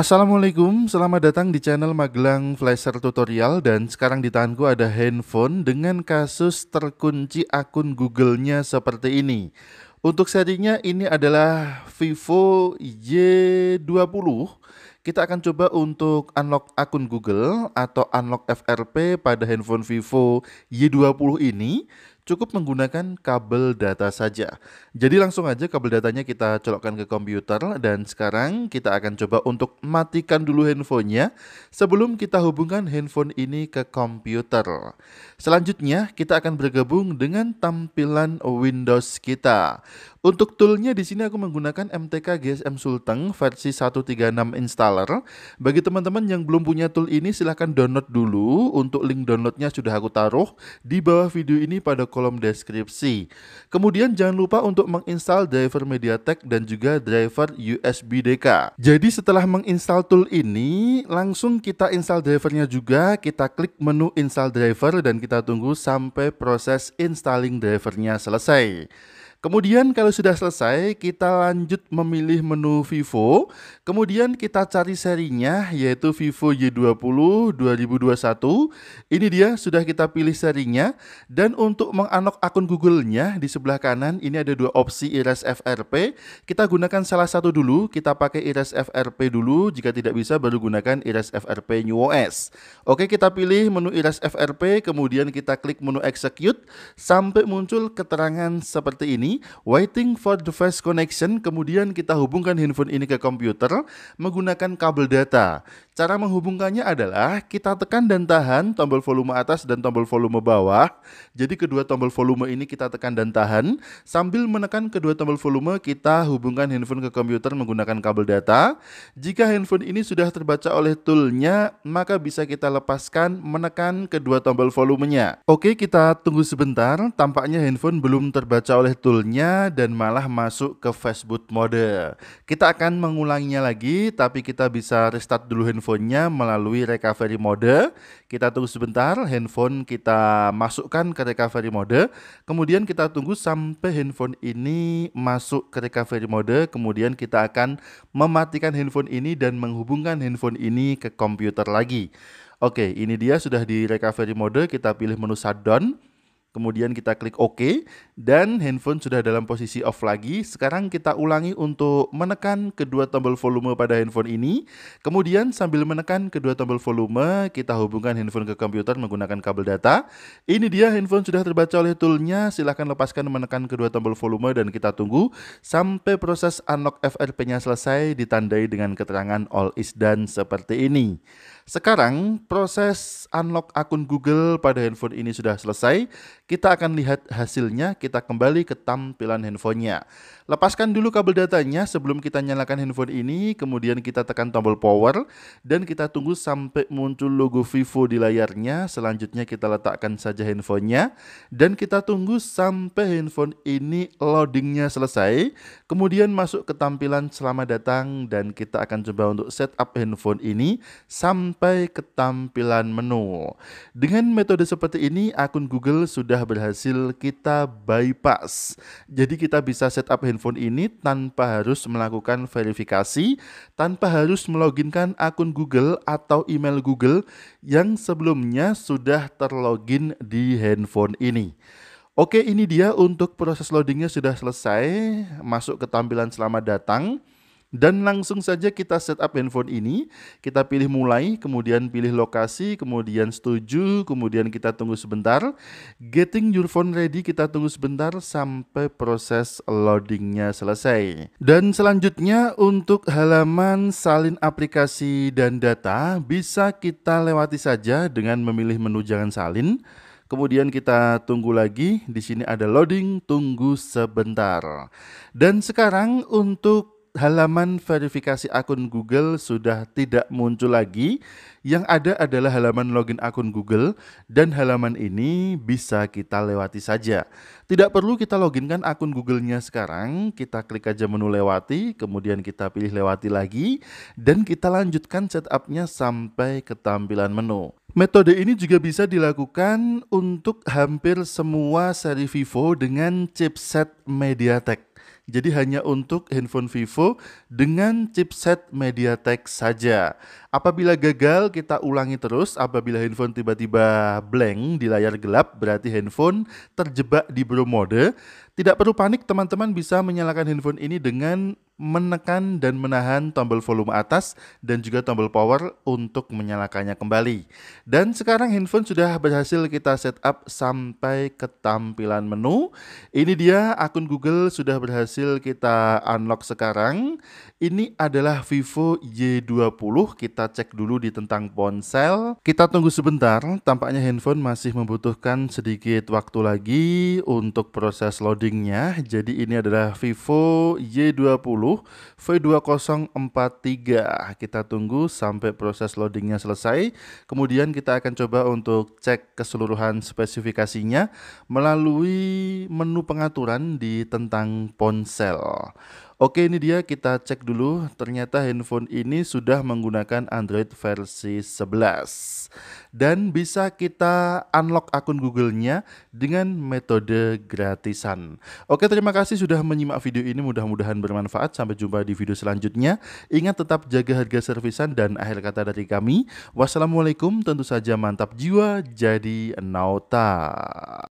Assalamualaikum, selamat datang di channel Magelang Flasher Tutorial dan sekarang di tanganku ada handphone dengan kasus terkunci akun Google-nya seperti ini. Untuk serinya ini adalah Vivo Y20. Kita akan coba untuk unlock akun Google atau unlock FRP pada handphone Vivo Y20 ini cukup menggunakan kabel data saja. Jadi langsung aja kabel datanya kita colokkan ke komputer dan sekarang kita akan coba untuk matikan dulu handphonenya sebelum kita hubungkan handphone ini ke komputer. Selanjutnya kita akan bergabung dengan tampilan Windows kita. Untuk toolnya di sini aku menggunakan MTK GSM Sulteng versi 136 installer. Bagi teman-teman yang belum punya tool ini silahkan download dulu. Untuk link downloadnya sudah aku taruh di bawah video ini pada kolom kolom deskripsi. Kemudian jangan lupa untuk menginstal driver MediaTek dan juga driver USB DK. Jadi setelah menginstal tool ini, langsung kita install drivernya juga, kita klik menu install driver dan kita tunggu sampai proses installing drivernya selesai. Kemudian kalau sudah selesai, kita lanjut memilih menu Vivo. Kemudian kita cari serinya yaitu Vivo Y20 2021. Ini dia sudah kita pilih serinya dan untuk menganok akun Google-nya di sebelah kanan ini ada dua opsi IRAS FRP. Kita gunakan salah satu dulu, kita pakai IRAS FRP dulu. Jika tidak bisa baru gunakan IRAS FRP New OS. Oke, kita pilih menu IRAS FRP, kemudian kita klik menu execute sampai muncul keterangan seperti ini waiting for the first connection, kemudian kita hubungkan handphone ini ke komputer menggunakan kabel data. Cara menghubungkannya adalah kita tekan dan tahan tombol volume atas dan tombol volume bawah. Jadi kedua tombol volume ini kita tekan dan tahan. Sambil menekan kedua tombol volume, kita hubungkan handphone ke komputer menggunakan kabel data. Jika handphone ini sudah terbaca oleh toolnya, maka bisa kita lepaskan menekan kedua tombol volumenya. Oke, kita tunggu sebentar. Tampaknya handphone belum terbaca oleh toolnya dan malah masuk ke fastboot mode. Kita akan mengulanginya lagi, tapi kita bisa restart dulu handphone handphonenya melalui recovery mode. Kita tunggu sebentar, handphone kita masukkan ke recovery mode. Kemudian kita tunggu sampai handphone ini masuk ke recovery mode. Kemudian kita akan mematikan handphone ini dan menghubungkan handphone ini ke komputer lagi. Oke, ini dia sudah di recovery mode. Kita pilih menu shutdown Kemudian kita klik OK dan handphone sudah dalam posisi off lagi. Sekarang kita ulangi untuk menekan kedua tombol volume pada handphone ini. Kemudian sambil menekan kedua tombol volume, kita hubungkan handphone ke komputer menggunakan kabel data. Ini dia handphone sudah terbaca oleh toolnya. Silahkan lepaskan menekan kedua tombol volume dan kita tunggu sampai proses unlock FRP-nya selesai ditandai dengan keterangan all is done seperti ini. Sekarang proses unlock akun Google pada handphone ini sudah selesai. Kita akan lihat hasilnya, kita kembali ke tampilan handphonenya. Lepaskan dulu kabel datanya sebelum kita nyalakan handphone ini, kemudian kita tekan tombol power, dan kita tunggu sampai muncul logo Vivo di layarnya. Selanjutnya kita letakkan saja handphonenya, dan kita tunggu sampai handphone ini loadingnya selesai. Kemudian masuk ke tampilan selamat datang, dan kita akan coba untuk setup handphone ini sampai ke tampilan menu. Dengan metode seperti ini, akun Google sudah sudah berhasil kita bypass. Jadi kita bisa setup handphone ini tanpa harus melakukan verifikasi, tanpa harus meloginkan akun Google atau email Google yang sebelumnya sudah terlogin di handphone ini. Oke, ini dia untuk proses loadingnya sudah selesai. Masuk ke tampilan selamat datang. Dan langsung saja kita setup handphone ini, kita pilih mulai, kemudian pilih lokasi, kemudian setuju, kemudian kita tunggu sebentar. Getting your phone ready kita tunggu sebentar sampai proses loadingnya selesai. Dan selanjutnya untuk halaman salin aplikasi dan data bisa kita lewati saja dengan memilih menu jangan salin. Kemudian kita tunggu lagi, di sini ada loading, tunggu sebentar. Dan sekarang untuk halaman verifikasi akun Google sudah tidak muncul lagi. Yang ada adalah halaman login akun Google dan halaman ini bisa kita lewati saja. Tidak perlu kita loginkan akun Google-nya sekarang, kita klik aja menu lewati, kemudian kita pilih lewati lagi dan kita lanjutkan setup-nya sampai ke tampilan menu. Metode ini juga bisa dilakukan untuk hampir semua seri Vivo dengan chipset MediaTek. Jadi hanya untuk handphone Vivo dengan chipset MediaTek saja. Apabila gagal kita ulangi terus, apabila handphone tiba-tiba blank di layar gelap berarti handphone terjebak di Bro mode. Tidak perlu panik teman-teman bisa menyalakan handphone ini dengan menekan dan menahan tombol volume atas dan juga tombol power untuk menyalakannya kembali. Dan sekarang handphone sudah berhasil kita setup sampai ke tampilan menu. Ini dia akun Google sudah berhasil kita unlock sekarang. Ini adalah Vivo Y20. Kita cek dulu di tentang ponsel. Kita tunggu sebentar, tampaknya handphone masih membutuhkan sedikit waktu lagi untuk proses loadingnya. Jadi ini adalah Vivo Y20 V2043. Kita tunggu sampai proses loadingnya selesai. Kemudian kita akan coba untuk cek keseluruhan spesifikasinya melalui menu pengaturan di tentang ponsel. Oke ini dia kita cek dulu ternyata handphone ini sudah menggunakan Android versi 11 dan bisa kita unlock akun Google-nya dengan metode gratisan. Oke terima kasih sudah menyimak video ini mudah-mudahan bermanfaat sampai jumpa di video selanjutnya. Ingat tetap jaga harga servisan dan akhir kata dari kami. Wassalamualaikum tentu saja mantap jiwa jadi nauta.